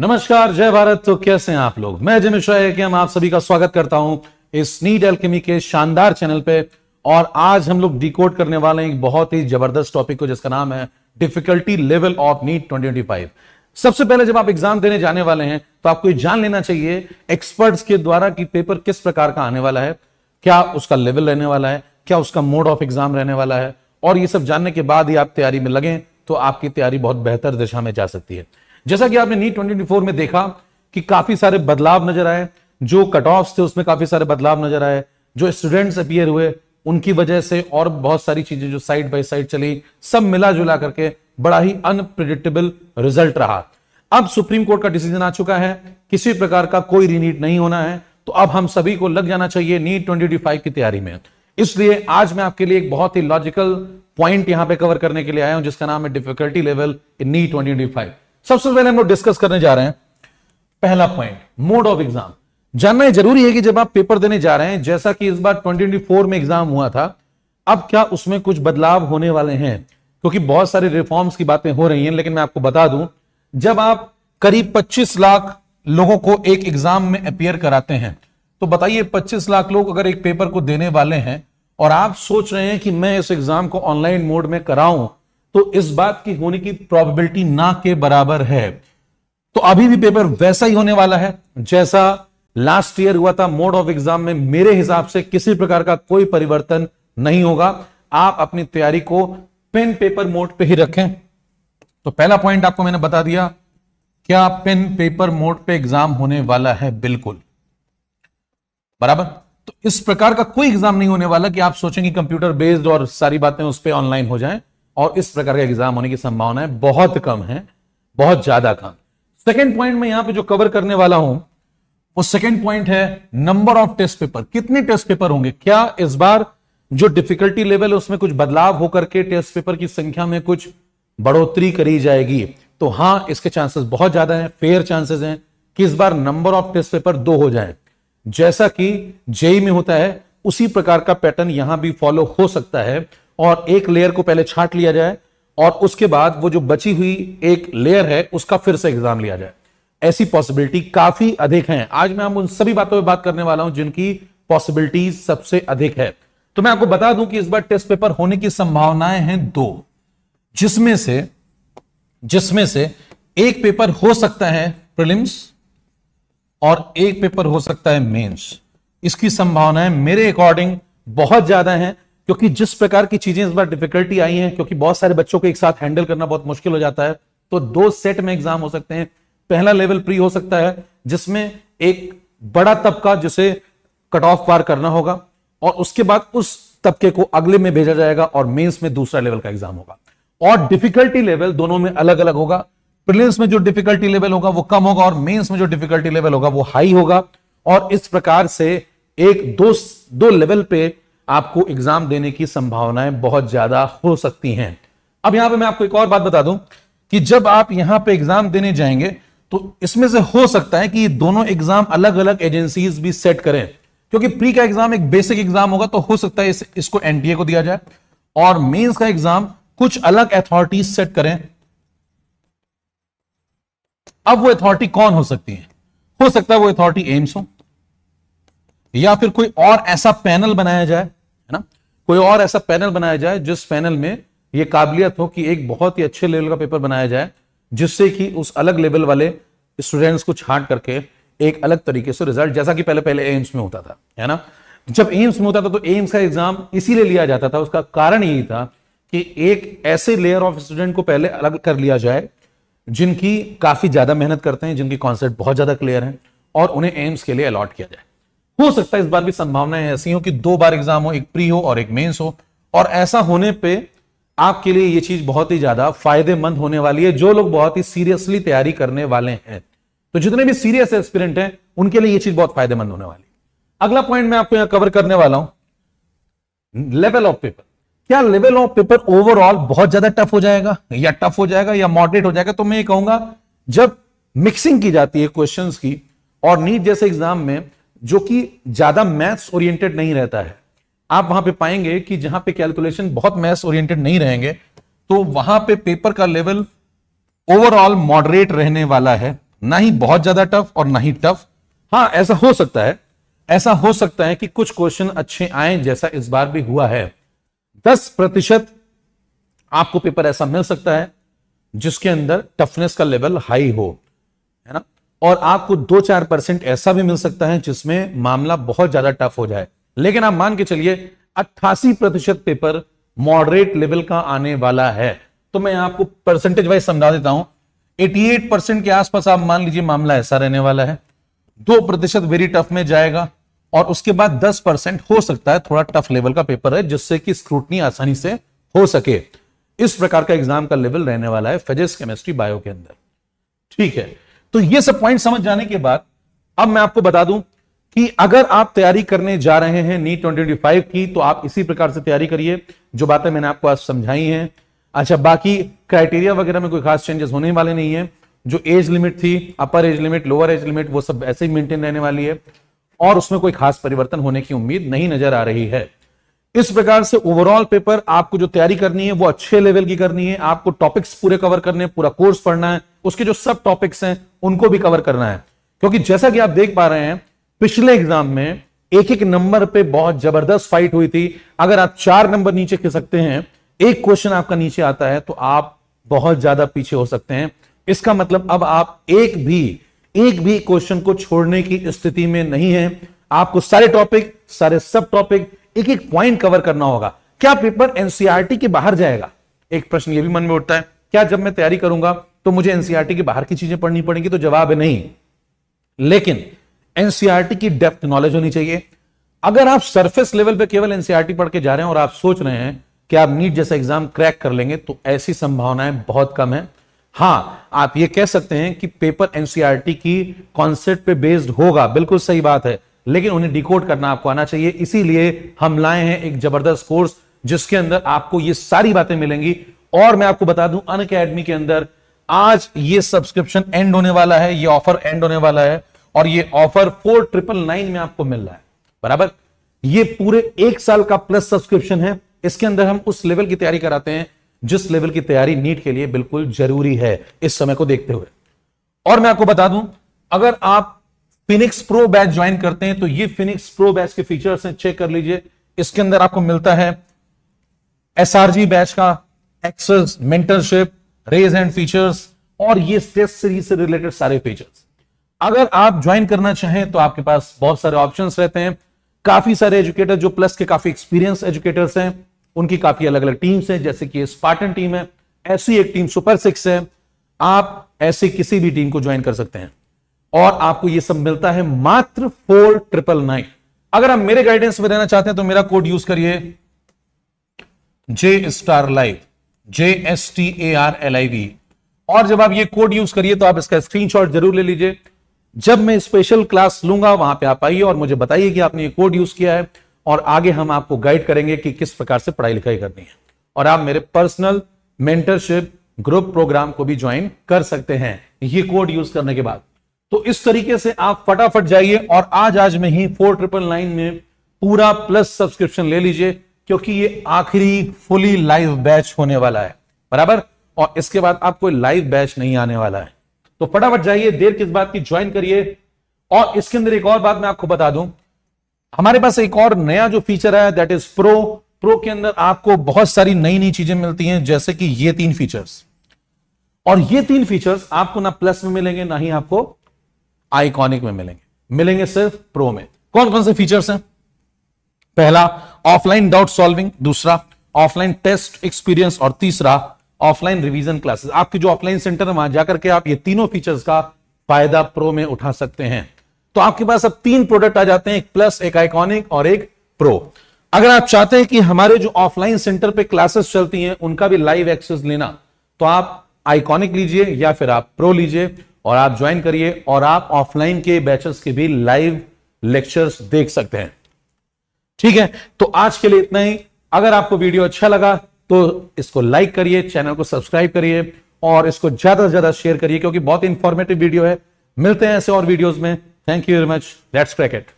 नमस्कार जय भारत तो कैसे हैं आप लोग मैं जमिश है कि हम आप सभी का स्वागत करता हूं इस नीड एल्केमी के शानदार चैनल पे और आज हम लोग डिकोड करने वाले हैं एक बहुत ही जबरदस्त टॉपिक को जिसका नाम है डिफिकल्टी लेवल ऑफ नीट 2025 सबसे पहले जब आप एग्जाम देने जाने वाले हैं तो आपको ये जान लेना चाहिए एक्सपर्ट्स के द्वारा कि पेपर किस प्रकार का आने वाला है क्या उसका लेवल रहने वाला है क्या उसका मोड ऑफ एग्जाम रहने वाला है और ये सब जानने के बाद ही आप तैयारी में लगे तो आपकी तैयारी बहुत बेहतर दिशा में जा सकती है जैसा कि आपने नीट ट्वेंटी में देखा कि काफी सारे बदलाव नजर आए जो कट ऑफ थे उसमें काफी सारे बदलाव नजर आए जो स्टूडेंट्स अपियर हुए उनकी वजह से और बहुत सारी चीजें जो साइड बाई साइड चली सब मिला जुला करके बड़ा ही अनप्रिडिक्टेबल रिजल्ट रहा अब सुप्रीम कोर्ट का डिसीजन आ चुका है किसी प्रकार का कोई रीनीट नहीं होना है तो अब हम सभी को लग जाना चाहिए नीट ट्वेंटी की तैयारी में इसलिए आज मैं आपके लिए एक बहुत ही लॉजिकल पॉइंट यहां पे कवर करने के लिए आया हूं जिसका नाम है difficulty level in NEET twenty सबसे पहले हम लोग डिस्कस करने जा रहे हैं पहला पॉइंट मोड ऑफ एग्जाम जानना जरूरी है कि जब आप पेपर देने जा रहे हैं जैसा कि इस बार ट्वेंटी में एग्जाम हुआ था अब क्या उसमें कुछ बदलाव होने वाले हैं क्योंकि बहुत सारे रिफॉर्म्स की बातें हो रही हैं लेकिन मैं आपको बता दूं जब आप करीब 25 लाख लोगों को एक एग्जाम में अपियर कराते हैं तो बताइए 25 लाख लोग अगर एक पेपर को देने वाले हैं और आप सोच रहे हैं कि मैं इस एग्जाम को ऑनलाइन मोड में कराऊं तो इस बात की होने की प्रोबेबिलिटी ना के बराबर है तो अभी भी पेपर वैसा ही होने वाला है जैसा लास्ट ईयर हुआ था मोड ऑफ एग्जाम में मेरे हिसाब से किसी प्रकार का कोई परिवर्तन नहीं होगा आप अपनी तैयारी को पेन पेपर मोड पे ही रखें तो पहला पॉइंट आपको मैंने बता दिया क्या पेन पेपर मोड पे एग्जाम होने वाला है बिल्कुल बराबर तो इस प्रकार का कोई एग्जाम नहीं होने वाला कि आप सोचेंगे कंप्यूटर बेस्ड और सारी बातें उस पर ऑनलाइन हो जाए और इस प्रकार का एग्जाम होने की संभावनाएं बहुत कम है बहुत ज्यादा कम सेकेंड पॉइंट में यहां पर जो कवर करने वाला हूं वो सेकेंड पॉइंट है नंबर ऑफ टेस्ट पेपर कितने टेस्ट पेपर होंगे क्या इस बार जो डिफिकल्टी लेवल है उसमें कुछ बदलाव होकर के टेस्ट पेपर की संख्या में कुछ बढ़ोतरी करी जाएगी तो हां इसके चांसेस बहुत ज्यादा हैं फेयर चांसेस हैं कि इस बार नंबर ऑफ टेस्ट पेपर दो हो जाए जैसा कि जेई में होता है उसी प्रकार का पैटर्न यहां भी फॉलो हो सकता है और एक लेयर को पहले छाट लिया जाए और उसके बाद वो जो बची हुई एक लेयर है उसका फिर से एग्जाम लिया जाए ऐसी पॉसिबिलिटी काफी अधिक है आज मैं हम उन सभी बातों पर बात करने वाला हूं जिनकी पॉसिबिलिटी सबसे अधिक है तो मैं आपको बता दूं कि इस बार टेस्ट पेपर होने की संभावनाएं हैं दो जिसमें से जिसमें से एक पेपर हो सकता है प्रिलिम्स और एक पेपर हो सकता है मेंस इसकी संभावनाएं मेरे अकॉर्डिंग बहुत ज्यादा हैं क्योंकि जिस प्रकार की चीजें इस बार डिफिकल्टी आई हैं क्योंकि बहुत सारे बच्चों को एक साथ हैंडल करना बहुत मुश्किल हो जाता है तो दो सेट में एग्जाम हो सकते हैं पहला लेवल प्री हो सकता है जिसमें एक बड़ा तबका जिसे कट ऑफ पार करना होगा और उसके बाद उस तबके को अगले में भेजा जाएगा और मेंस में दूसरा लेवल का एग्जाम होगा और डिफिकल्टी लेवल दोनों में अलग अलग होगा प्रिलिम्स में जो डिफिकल्टी लेवल होगा वो कम होगा और मेंस में जो डिफिकल्टी लेवल होगा वो हाई होगा और इस प्रकार से एक दो दो लेवल पे आपको एग्जाम देने की संभावनाएं बहुत ज्यादा हो सकती हैं अब यहां पे मैं आपको एक और बात बता दूं कि जब आप यहां पे एग्जाम देने जाएंगे तो इसमें से हो सकता है कि दोनों एग्जाम अलग अलग एजेंसीज भी सेट करें क्योंकि प्री का एग्जाम एक बेसिक एग्जाम होगा तो हो सकता है इस, इसको एनटीए को दिया जाए और मेंस का एग्जाम कुछ अलग अथॉरिटीज सेट करें अब वो अथॉरिटी कौन हो सकती है हो सकता है वो अथॉरिटी एम्स हो या फिर कोई और ऐसा पैनल बनाया जाए है ना कोई और ऐसा पैनल बनाया जाए जिस पैनल में यह काबिलियत हो कि एक बहुत ही अच्छे लेवल का पेपर बनाया जाए जिससे कि उस अलग लेवल वाले स्टूडेंट्स को छांट करके एक अलग तरीके से रिजल्ट जैसा कि पहले पहले एम्स में होता था है ना जब एम्स में होता था तो एम्स का एग्जाम इसीलिए लिया जाता था उसका कारण यही था कि एक ऐसे लेयर ऑफ स्टूडेंट को पहले अलग कर लिया जाए जिनकी काफी ज्यादा मेहनत करते हैं जिनकी कॉन्सेप्ट बहुत ज्यादा क्लियर है और उन्हें एम्स के लिए अलॉट किया जाए हो सकता है इस बार भी संभावनाएं ऐसी हो कि दो बार एग्जाम हो एक प्री हो और एक मेंस हो और ऐसा होने पे आपके लिए ये चीज बहुत ही ज्यादा फायदेमंद होने वाली है जो लोग बहुत ही सीरियसली तैयारी करने वाले हैं तो जितने भी सीरियस एक्सपीरियंट हैं उनके लिए ये चीज बहुत फायदेमंद होने वाली है अगला पॉइंट मैं आपको यहां कवर करने वाला हूं लेवल ऑफ पेपर क्या लेवल ऑफ पेपर ओवरऑल बहुत ज्यादा टफ हो जाएगा या टफ हो जाएगा या मॉडरेट हो जाएगा तो मैं ये कहूंगा जब मिक्सिंग की जाती है क्वेश्चंस की और नीट जैसे एग्जाम में जो कि ज्यादा मैथ्स ओरिएंटेड नहीं रहता है आप वहां पे पाएंगे कि जहां पे कैलकुलेशन बहुत मैथ्स ओरिएंटेड नहीं रहेंगे तो वहां पे पेपर का लेवल ओवरऑल मॉडरेट रहने वाला है ना ही बहुत ज्यादा टफ और ना ही टफ हाँ ऐसा हो सकता है ऐसा हो सकता है कि कुछ क्वेश्चन अच्छे आए जैसा इस बार भी हुआ है दस प्रतिशत आपको पेपर ऐसा मिल सकता है जिसके अंदर टफनेस का लेवल हाई हो और आपको दो चार परसेंट ऐसा भी मिल सकता है जिसमें मामला बहुत ज्यादा टफ हो जाए लेकिन आप मान के चलिए अट्ठासी प्रतिशत पेपर मॉडरेट लेवल का आने वाला है तो मैं आपको परसेंटेज वाइज समझा देता हूं 88 परसेंट के आसपास आप मान लीजिए मामला ऐसा रहने वाला है दो प्रतिशत वेरी टफ में जाएगा और उसके बाद 10 परसेंट हो सकता है थोड़ा टफ लेवल का पेपर है जिससे कि स्क्रूटनी आसानी से हो सके इस प्रकार का एग्जाम का लेवल रहने वाला है फिजिक्स केमिस्ट्री बायो के अंदर ठीक है तो ये सब पॉइंट समझ जाने के बाद अब मैं आपको बता दूं कि अगर आप तैयारी करने जा रहे हैं नीट ट्वेंटी फाइव की तो आप इसी प्रकार से तैयारी करिए जो बातें मैंने आपको आज समझाई हैं अच्छा बाकी क्राइटेरिया वगैरह में कोई खास चेंजेस होने वाले नहीं है जो एज लिमिट थी upper age limit lower age limit वो सब ऐसे ही मेंटेन रहने वाली है और उसमें कोई खास परिवर्तन होने की उम्मीद नहीं नजर आ रही है इस प्रकार से ओवरऑल पेपर आपको जो तैयारी करनी है वो अच्छे लेवल की करनी है आपको टॉपिक्स पूरे कवर करने पूरा कोर्स पढ़ना है उसके जो सब टॉपिक्स हैं उनको भी कवर करना है क्योंकि जैसा कि आप देख पा रहे हैं पिछले एग्जाम में एक एक नंबर पे बहुत जबरदस्त फाइट हुई थी अगर आप चार नंबर नीचे सकते हैं एक क्वेश्चन आपका नीचे आता है तो आप बहुत ज्यादा पीछे हो सकते हैं इसका मतलब अब आप एक भी एक भी क्वेश्चन को छोड़ने की स्थिति में नहीं है आपको सारे टॉपिक सारे सब टॉपिक एक एक पॉइंट कवर करना होगा क्या पेपर एनसीआरटी e के बाहर जाएगा एक प्रश्न ये भी मन में उठता है क्या जब मैं तैयारी करूंगा तो मुझे एनसीआरटी e की बाहर की चीजें पढ़नी पड़ेंगी तो जवाब है नहीं लेकिन एनसीआरटी e की डेप्थ नॉलेज होनी चाहिए अगर आप सरफेस लेवल पे केवल एनसीआरटी e पढ़ के जा रहे हैं और आप सोच रहे हैं कि आप नीट जैसा एग्जाम क्रैक कर लेंगे तो ऐसी संभावनाएं बहुत कम है हाँ आप ये कह सकते हैं कि पेपर एनसीआरटी की कॉन्सेप्ट पे बेस्ड होगा बिल्कुल सही बात है लेकिन उन्हें डिकोड करना आपको आना चाहिए इसीलिए हम लाए हैं एक जबरदस्त कोर्स जिसके अंदर आपको ये सारी बातें मिलेंगी और मैं आपको बता दूं अन के अंदर आज ये सब्सक्रिप्शन एंड होने वाला है ये ऑफर एंड होने वाला है और ये ऑफर फोर ट्रिपल नाइन में आपको मिल रहा है बराबर ये पूरे एक साल का प्लस सब्सक्रिप्शन है इसके अंदर हम उस लेवल की तैयारी कराते हैं जिस लेवल की तैयारी नीट के लिए बिल्कुल जरूरी है इस समय को देखते हुए और मैं आपको बता दूं अगर आप फिनिक्स प्रो बैच ज्वाइन करते हैं तो ये फिनिक्स प्रो बैच के फीचर्स हैं चेक कर लीजिए इसके अंदर आपको मिलता है एसआरजी बैच का एक्सेस मेंटरशिप रेज एंड फीचर्स और ये टेस्ट सीरीज से रिलेटेड सारे फीचर्स अगर आप ज्वाइन करना चाहें तो आपके पास बहुत सारे ऑप्शन रहते हैं काफी सारे एजुकेटर जो प्लस के काफी एक्सपीरियंस एजुकेटर्स हैं उनकी काफी अलग अलग टीम्स हैं जैसे कि स्पार्टन टीम है ऐसी एक टीम सुपर सिक्स है आप ऐसी किसी भी टीम को ज्वाइन कर सकते हैं और आपको ये सब मिलता है मात्र फोर ट्रिपल नाइन अगर आप मेरे गाइडेंस में रहना चाहते हैं तो मेरा कोड यूज करिए J star live J S T A R L I V और जब आप ये कोड यूज करिए तो आप इसका स्क्रीनशॉट जरूर ले लीजिए जब मैं स्पेशल क्लास लूंगा वहां पे आप आइए और मुझे बताइए कि आपने ये कोड यूज किया है और आगे हम आपको गाइड करेंगे कि किस प्रकार से पढ़ाई लिखाई करनी है और आप मेरे पर्सनल मेंटरशिप ग्रुप प्रोग्राम को भी ज्वाइन कर सकते हैं ये कोड यूज करने के बाद तो इस तरीके से आप फटाफट जाइए और आज आज में ही फोर ट्रिपल नाइन में पूरा प्लस सब्सक्रिप्शन ले लीजिए क्योंकि ये आखिरी फुली लाइव बैच होने वाला है बराबर और इसके बाद आप कोई लाइव बैच नहीं आने वाला है तो फटाफट जाइए देर किस बात की ज्वाइन करिए और इसके अंदर एक और बात मैं आपको बता दूं हमारे पास एक और नया जो फीचर है दैट इज प्रो प्रो के अंदर आपको बहुत सारी नई नई चीजें मिलती हैं जैसे कि ये तीन फीचर्स और ये तीन फीचर्स आपको ना प्लस में मिलेंगे ना ही आपको आइकॉनिक में मिलेंगे मिलेंगे सिर्फ प्रो में कौन कौन से फीचर्स हैं पहला ऑफलाइन डाउट सॉल्विंग दूसरा ऑफलाइन टेस्ट एक्सपीरियंस और तीसरा ऑफलाइन रिवीजन क्लासेस आपके जो ऑफलाइन सेंटर है वहां जाकर के आप ये तीनों फीचर्स का फायदा प्रो में उठा सकते हैं तो आपके पास अब तीन प्रोडक्ट आ जाते हैं एक प्लस एक आइकॉनिक और एक प्रो अगर आप चाहते हैं कि हमारे जो ऑफलाइन सेंटर पे क्लासेस चलती हैं उनका भी लाइव एक्सेस लेना तो आप आइकॉनिक लीजिए या फिर आप प्रो लीजिए और आप ज्वाइन करिए और आप ऑफलाइन के बैचेस के भी लाइव लेक्चर्स देख सकते हैं ठीक है तो आज के लिए इतना ही अगर आपको वीडियो अच्छा लगा तो इसको लाइक करिए चैनल को सब्सक्राइब करिए और इसको ज्यादा से ज्यादा शेयर करिए क्योंकि बहुत इंफॉर्मेटिव वीडियो है मिलते हैं ऐसे और वीडियोस में thank you very much let's क्रैकेट